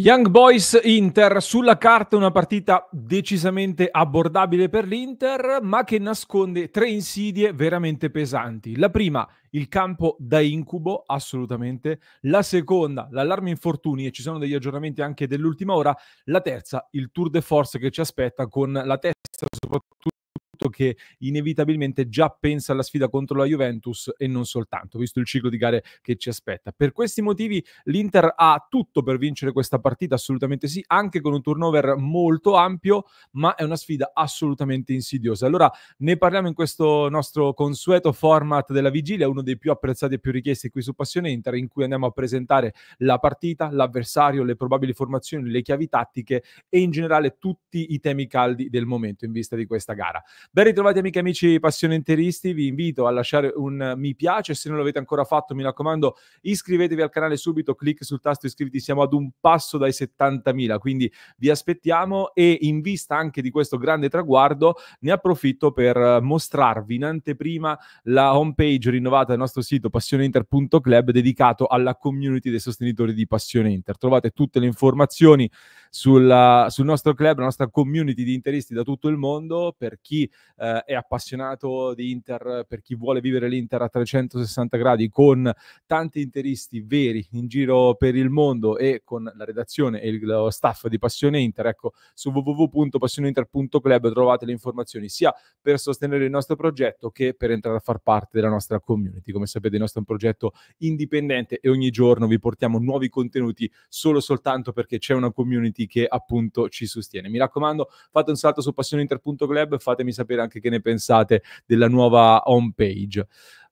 Young Boys Inter, sulla carta una partita decisamente abbordabile per l'Inter, ma che nasconde tre insidie veramente pesanti. La prima, il campo da incubo, assolutamente. La seconda, l'allarme infortuni e ci sono degli aggiornamenti anche dell'ultima ora. La terza, il tour de force che ci aspetta con la testa soprattutto soprattutto che inevitabilmente già pensa alla sfida contro la Juventus e non soltanto, visto il ciclo di gare che ci aspetta. Per questi motivi l'Inter ha tutto per vincere questa partita, assolutamente sì, anche con un turnover molto ampio, ma è una sfida assolutamente insidiosa. Allora ne parliamo in questo nostro consueto format della vigilia, uno dei più apprezzati e più richiesti qui su Passione Inter, in cui andiamo a presentare la partita, l'avversario, le probabili formazioni, le chiavi tattiche e in generale tutti i temi caldi del momento in vista di questa gara. Ben ritrovati amiche e amici passionenteristi, vi invito a lasciare un mi piace, se non l'avete ancora fatto mi raccomando iscrivetevi al canale subito, clic sul tasto iscriviti, siamo ad un passo dai 70.000, quindi vi aspettiamo e in vista anche di questo grande traguardo ne approfitto per eh, mostrarvi in anteprima la homepage rinnovata del nostro sito passioneinter.club dedicato alla community dei sostenitori di Passione Inter. Trovate tutte le informazioni sulla, sul nostro club, la nostra community di interisti da tutto il mondo, per chi eh, è appassionato di Inter, per chi vuole vivere l'Inter a 360 gradi con tanti interisti veri in giro per il mondo e con la redazione e il, lo staff di Passione Inter, ecco su www.passioneinter.club trovate le informazioni sia per sostenere il nostro progetto che per entrare a far parte della nostra community. Come sapete il nostro è un progetto indipendente e ogni giorno vi portiamo nuovi contenuti solo soltanto perché c'è una community community che appunto ci sostiene. Mi raccomando, fate un salto su passioneinter.club e fatemi sapere anche che ne pensate della nuova home page.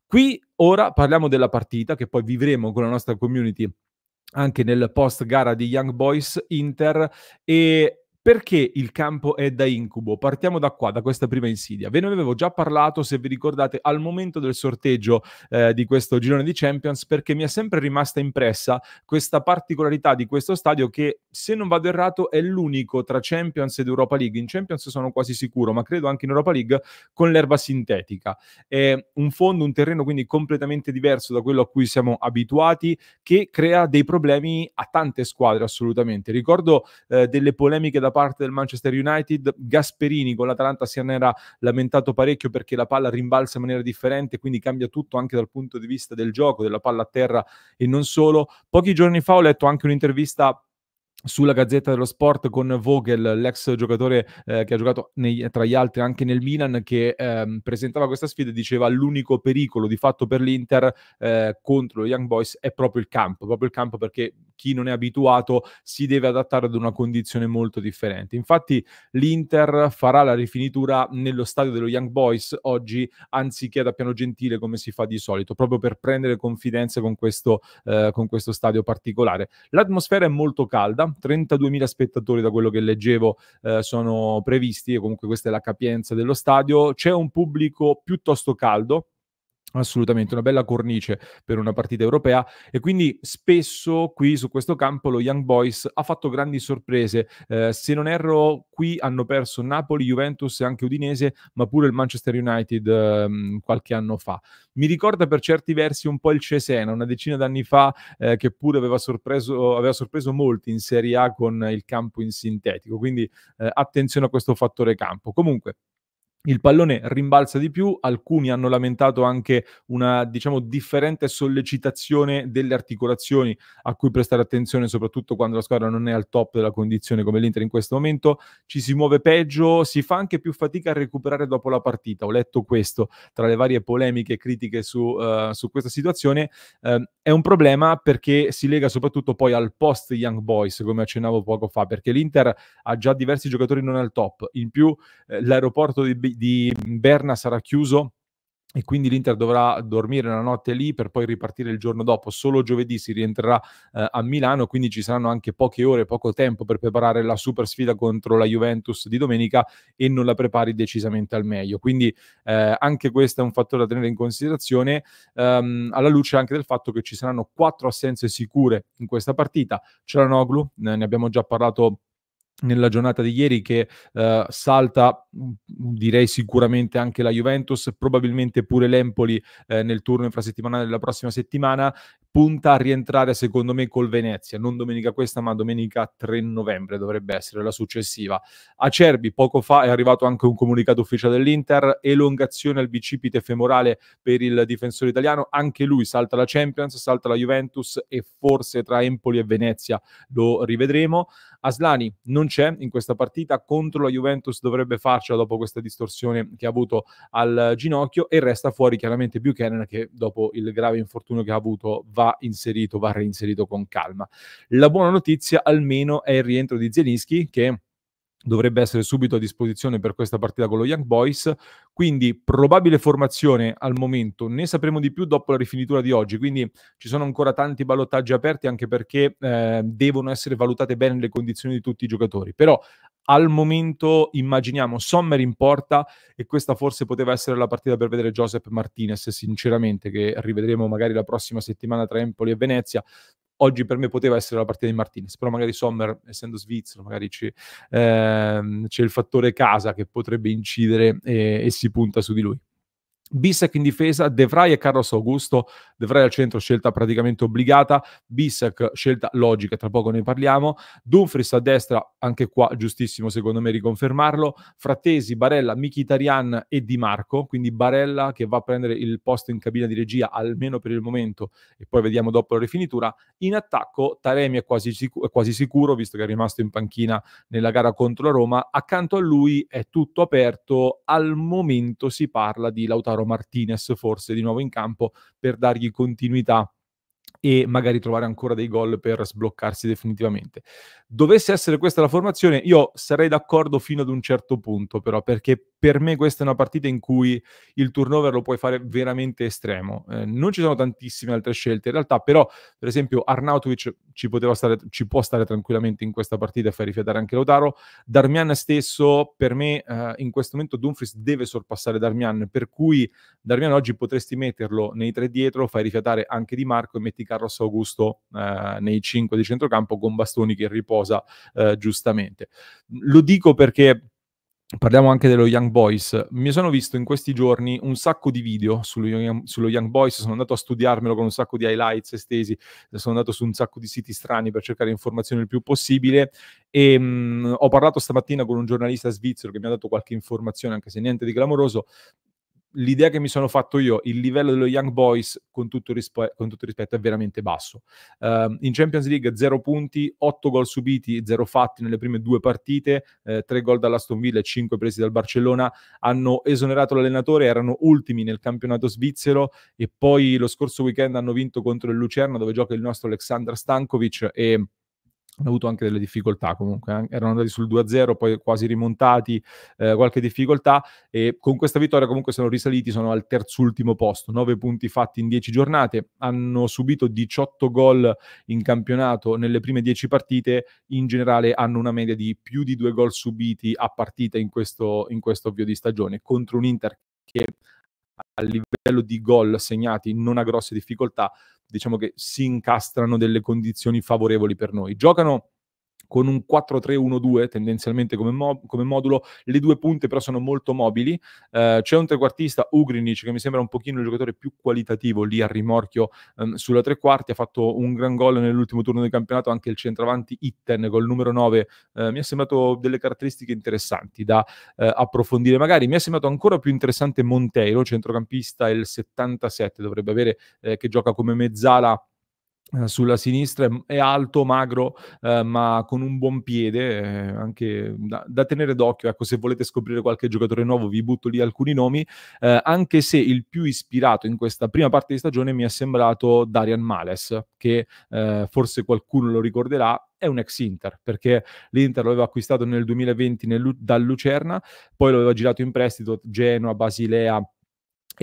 Qui ora parliamo della partita che poi vivremo con la nostra community anche nel post gara di Young Boys Inter e perché il campo è da incubo? Partiamo da qua, da questa prima insidia. Ve ne avevo già parlato, se vi ricordate, al momento del sorteggio eh, di questo girone di Champions, perché mi è sempre rimasta impressa questa particolarità di questo stadio che, se non vado errato, è l'unico tra Champions ed Europa League. In Champions sono quasi sicuro, ma credo anche in Europa League, con l'erba sintetica. È un fondo, un terreno quindi completamente diverso da quello a cui siamo abituati, che crea dei problemi a tante squadre assolutamente. Ricordo eh, delle polemiche da parte del Manchester United. Gasperini con l'Atalanta si ne era lamentato parecchio perché la palla rimbalza in maniera differente, quindi cambia tutto anche dal punto di vista del gioco, della palla a terra e non solo. Pochi giorni fa ho letto anche un'intervista sulla Gazzetta dello Sport con Vogel, l'ex giocatore eh, che ha giocato nei, tra gli altri anche nel Milan, che ehm, presentava questa sfida e diceva l'unico pericolo di fatto per l'Inter eh, contro lo Young Boys è proprio il campo, proprio il campo perché chi non è abituato si deve adattare ad una condizione molto differente. Infatti l'Inter farà la rifinitura nello stadio dello Young Boys oggi anziché da Piano Gentile come si fa di solito, proprio per prendere confidenza con questo, eh, con questo stadio particolare. L'atmosfera è molto calda, 32.000 spettatori da quello che leggevo eh, sono previsti e comunque questa è la capienza dello stadio. C'è un pubblico piuttosto caldo, Assolutamente, una bella cornice per una partita europea e quindi spesso qui su questo campo lo Young Boys ha fatto grandi sorprese. Eh, se non erro, qui hanno perso Napoli, Juventus e anche Udinese, ma pure il Manchester United eh, qualche anno fa. Mi ricorda per certi versi un po' il Cesena, una decina d'anni fa, eh, che pure aveva sorpreso, aveva sorpreso, molti in Serie A con il campo in sintetico, quindi eh, attenzione a questo fattore campo. Comunque, il pallone rimbalza di più, alcuni hanno lamentato anche una diciamo differente sollecitazione delle articolazioni a cui prestare attenzione soprattutto quando la squadra non è al top della condizione come l'Inter in questo momento, ci si muove peggio, si fa anche più fatica a recuperare dopo la partita, ho letto questo tra le varie polemiche e critiche su, uh, su questa situazione, uh, è un problema perché si lega soprattutto poi al post Young Boys come accennavo poco fa, perché l'Inter ha già diversi giocatori non al top, in più eh, l'aeroporto di di Berna sarà chiuso e quindi l'Inter dovrà dormire una notte lì per poi ripartire il giorno dopo. Solo giovedì si rientrerà eh, a Milano, quindi ci saranno anche poche ore, poco tempo per preparare la super sfida contro la Juventus di domenica e non la prepari decisamente al meglio. Quindi eh, anche questo è un fattore da tenere in considerazione, ehm, alla luce anche del fatto che ci saranno quattro assenze sicure in questa partita. C'è la Noglu, eh, ne abbiamo già parlato nella giornata di ieri che eh, salta mm, mm, direi sicuramente anche la Juventus, probabilmente pure l'Empoli eh, nel turno infrasettimanale della prossima settimana, punta a rientrare secondo me col Venezia, non domenica questa ma domenica 3 novembre dovrebbe essere la successiva. A Cerbi poco fa è arrivato anche un comunicato ufficiale dell'Inter, elongazione al bicipite femorale per il difensore italiano, anche lui salta la Champions, salta la Juventus e forse tra Empoli e Venezia lo rivedremo. Aslani non c'è in questa partita, contro la Juventus dovrebbe farcela dopo questa distorsione che ha avuto al ginocchio e resta fuori chiaramente Buchanan che dopo il grave infortunio che ha avuto va va inserito, va reinserito con calma. La buona notizia almeno è il rientro di Zielinski che dovrebbe essere subito a disposizione per questa partita con lo Young Boys. Quindi probabile formazione al momento, ne sapremo di più dopo la rifinitura di oggi, quindi ci sono ancora tanti ballottaggi aperti anche perché eh, devono essere valutate bene le condizioni di tutti i giocatori. Però al momento immaginiamo Sommer in porta e questa forse poteva essere la partita per vedere Joseph Martinez, sinceramente, che rivedremo magari la prossima settimana tra Empoli e Venezia. Oggi per me poteva essere la partita di Martinez, però magari Sommer, essendo svizzero, magari c'è, ehm, c'è il fattore casa che potrebbe incidere e, e si punta su di lui. Bissec in difesa, De Vrij e Carlos Augusto, De Vrij al centro scelta praticamente obbligata, Bissec scelta logica, tra poco ne parliamo, Dumfries a destra, anche qua giustissimo secondo me riconfermarlo, Frattesi, Barella, Mkhitaryan e Di Marco, quindi Barella che va a prendere il posto in cabina di regia almeno per il momento e poi vediamo dopo la rifinitura, in attacco Taremi è quasi, sicuro, è quasi sicuro visto che è rimasto in panchina nella gara contro la Roma, accanto a lui è tutto aperto, al momento si parla di Lautaro Lautaro Martinez forse di nuovo in campo per dargli continuità e magari trovare ancora dei gol per sbloccarsi definitivamente. Dovesse essere questa la formazione, io sarei d'accordo fino ad un certo punto, però, perché per me questa è una partita in cui il turnover lo puoi fare veramente estremo. Eh, non ci sono tantissime altre scelte in realtà, però per esempio Arnautovic ci, stare, ci può stare tranquillamente in questa partita e far rifiatare anche Lautaro. Darmian stesso, per me eh, in questo momento Dumfries deve sorpassare Darmian, per cui Darmian oggi potresti metterlo nei tre dietro, fai rifiatare anche Di Marco e metti Carlos Augusto eh, nei cinque di centrocampo con Bastoni che riposa eh, giustamente. Lo dico perché Parliamo anche dello Young Boys. Mi sono visto in questi giorni un sacco di video sullo young, sullo young, Boys, sono andato a studiarmelo con un sacco di highlights estesi, sono andato su un sacco di siti strani per cercare informazioni il più possibile e ehm, mh, ho parlato stamattina con un giornalista svizzero che mi ha dato qualche informazione, anche se niente di clamoroso, l'idea che mi sono fatto io, il livello dello Young Boys, con tutto, rispe- con tutto rispetto, è veramente basso. Uh, in Champions League 0 punti, 8 gol subiti, 0 fatti nelle prime due partite, eh, 3 gol dall'Aston Villa e 5 presi dal Barcellona. Hanno esonerato l'allenatore, erano ultimi nel campionato svizzero e poi lo scorso weekend hanno vinto contro il Lucerna dove gioca il nostro Aleksandr Stankovic e hanno avuto anche delle difficoltà comunque, erano andati sul 2-0, poi quasi rimontati, eh, qualche difficoltà e con questa vittoria comunque sono risaliti, sono al terzultimo posto, 9 punti fatti in 10 giornate, hanno subito 18 gol in campionato nelle prime 10 partite, in generale hanno una media di più di 2 gol subiti a partita in questo, in questo avvio di stagione contro un Inter che a livello di gol segnati non ha grosse difficoltà, diciamo che si incastrano delle condizioni favorevoli per noi. Giocano con un 4-3-1-2 tendenzialmente come, mo- come, modulo, le due punte però sono molto mobili, eh, c'è un trequartista Ugrinic che mi sembra un pochino il giocatore più qualitativo lì a rimorchio ehm, sulla tre quarti, ha fatto un gran gol nell'ultimo turno del campionato anche il centravanti Itten col numero 9, eh, mi ha sembrato delle caratteristiche interessanti da eh, approfondire magari, mi è sembrato ancora più interessante Monteiro, centrocampista il 77 dovrebbe avere eh, che gioca come mezzala eh, sulla sinistra è alto, magro, eh, ma con un buon piede, eh, anche da, da, tenere d'occhio. Ecco, se volete scoprire qualche giocatore nuovo, vi butto lì alcuni nomi. Eh, anche se il più ispirato in questa prima parte di stagione mi è sembrato Darian Males, che eh, forse qualcuno lo ricorderà, è un ex Inter, perché l'Inter lo aveva acquistato nel 2020 nel, dal Lucerna, poi lo aveva girato in prestito Genoa, Basilea,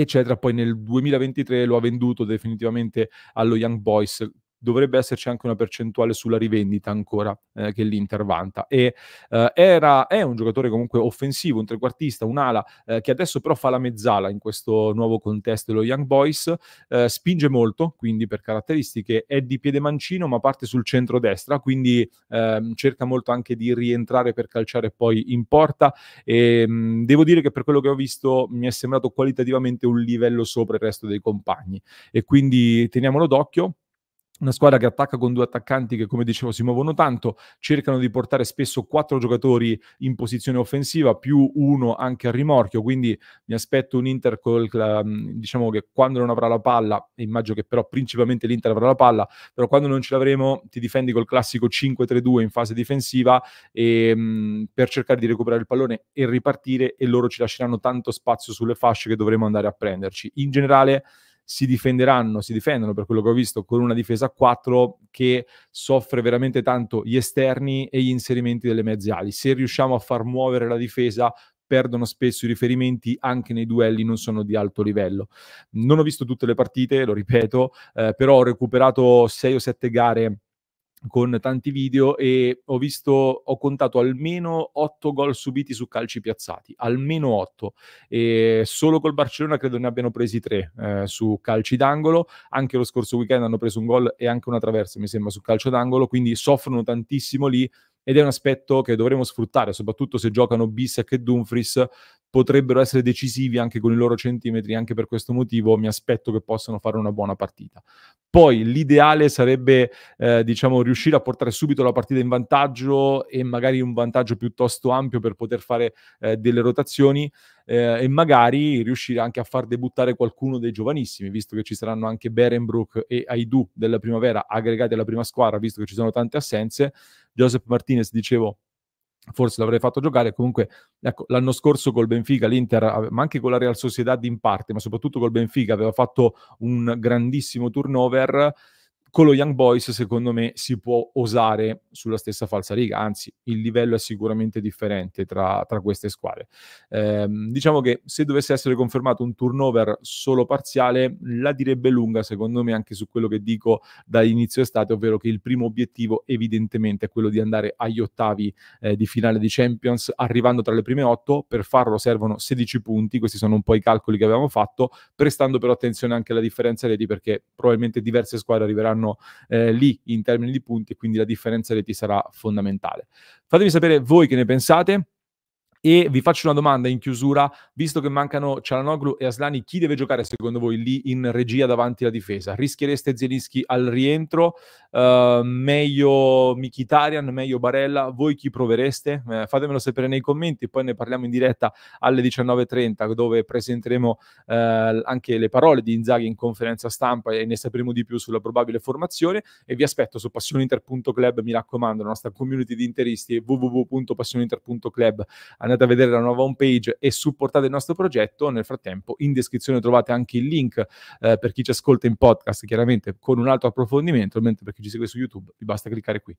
eccetera. Poi nel 2023 lo ha venduto definitivamente allo Young Boys dovrebbe esserci anche una percentuale sulla rivendita ancora eh, che l'Inter vanta. E, eh, era, è un giocatore comunque offensivo, un trequartista, un'ala, eh, che adesso però fa la mezzala in questo nuovo contesto dello Young Boys, eh, spinge molto, quindi per caratteristiche è di piede mancino ma parte sul centro-destra, quindi ehm, cerca molto anche di rientrare per calciare poi in porta e mh, mm, devo dire che per quello che ho visto mi è sembrato qualitativamente un livello sopra il resto dei compagni e quindi teniamolo d'occhio una squadra che attacca con due attaccanti che, come dicevo, si muovono tanto, cercano di portare spesso quattro giocatori in posizione offensiva, più uno anche a rimorchio. Quindi mi aspetto un Inter col, mm, diciamo che quando non avrà la palla, immagino che però principalmente l'Inter avrà la palla, però quando non ce l'avremo ti difendi col classico 5-3-2 in fase difensiva e, mm, per cercare di recuperare il pallone e ripartire e loro ci lasceranno tanto spazio sulle fasce che dovremo andare a prenderci. In generale si difenderanno, si difendono per quello che ho visto con una difesa a 4 che soffre veramente tanto gli esterni e gli inserimenti delle mezze ali. Se riusciamo a far muovere la difesa perdono spesso i riferimenti anche nei duelli non sono di alto livello. Non ho visto tutte le partite, lo ripeto, eh, però ho recuperato 6 o 7 gare con tanti video e ho visto, ho contato almeno 8 gol subiti su calci piazzati, almeno 8. E solo col Barcellona credo ne abbiano presi 3 eh, su calci d'angolo, anche lo scorso weekend hanno preso un gol e anche una traversa mi sembra su calcio d'angolo, quindi soffrono tantissimo lì ed è un aspetto che dovremo sfruttare, soprattutto se giocano Bissek e Dumfries, potrebbero essere decisivi anche con i loro centimetri, anche per questo motivo mi aspetto che possano fare una buona partita. Poi l'ideale sarebbe, eh, diciamo, riuscire a portare subito la partita in vantaggio e magari un vantaggio piuttosto ampio per poter fare eh, delle rotazioni. Eh, e magari riuscire anche a far debuttare qualcuno dei giovanissimi, visto che ci saranno anche Berenbrook e Aidu della primavera aggregati alla prima squadra, visto che ci sono tante assenze. Joseph Martinez, dicevo, forse l'avrei fatto giocare. Comunque, ecco, l'anno scorso col Benfica, l'Inter, ma anche con la Real Sociedad in parte, ma soprattutto col Benfica, aveva fatto un grandissimo turnover con lo Young Boys, secondo me, si può osare sulla stessa falsa riga, anzi, il livello è sicuramente differente tra, tra queste squadre. Eh, diciamo che se dovesse essere confermato un turnover solo parziale, la direbbe lunga, secondo me, anche su quello che dico dall'inizio estate, ovvero che il primo obiettivo evidentemente è quello di andare agli ottavi eh, di finale di Champions, arrivando tra le prime otto. Per farlo servono 16 punti, questi sono un po' i calcoli che abbiamo fatto, prestando però attenzione anche alla differenza reti, perché probabilmente diverse squadre arriveranno torno eh, lì in termini di punti, quindi la differenza reti sarà fondamentale. Fatemi sapere voi che ne pensate. E vi faccio una domanda in chiusura, visto che mancano Cialanoglu e Aslani, chi deve giocare secondo voi lì in regia davanti alla difesa? Rischiereste Zielinski al rientro? Uh, meglio Mikitarian, meglio Barella? Voi chi provereste? Eh, fatemelo sapere nei commenti, poi ne parliamo in diretta alle 19.30 dove presenteremo eh, anche le parole di Inzaghi in conferenza stampa e ne sapremo di più sulla probabile formazione e vi aspetto su passioneinter.club, mi raccomando, la nostra community di interisti www.passioneinter.club. Andiamo andate a vedere la nuova home page e supportate il nostro progetto. Nel frattempo, in descrizione trovate anche il link eh, per chi ci ascolta in podcast, chiaramente con un altro approfondimento, mentre per chi ci segue su YouTube vi basta cliccare qui.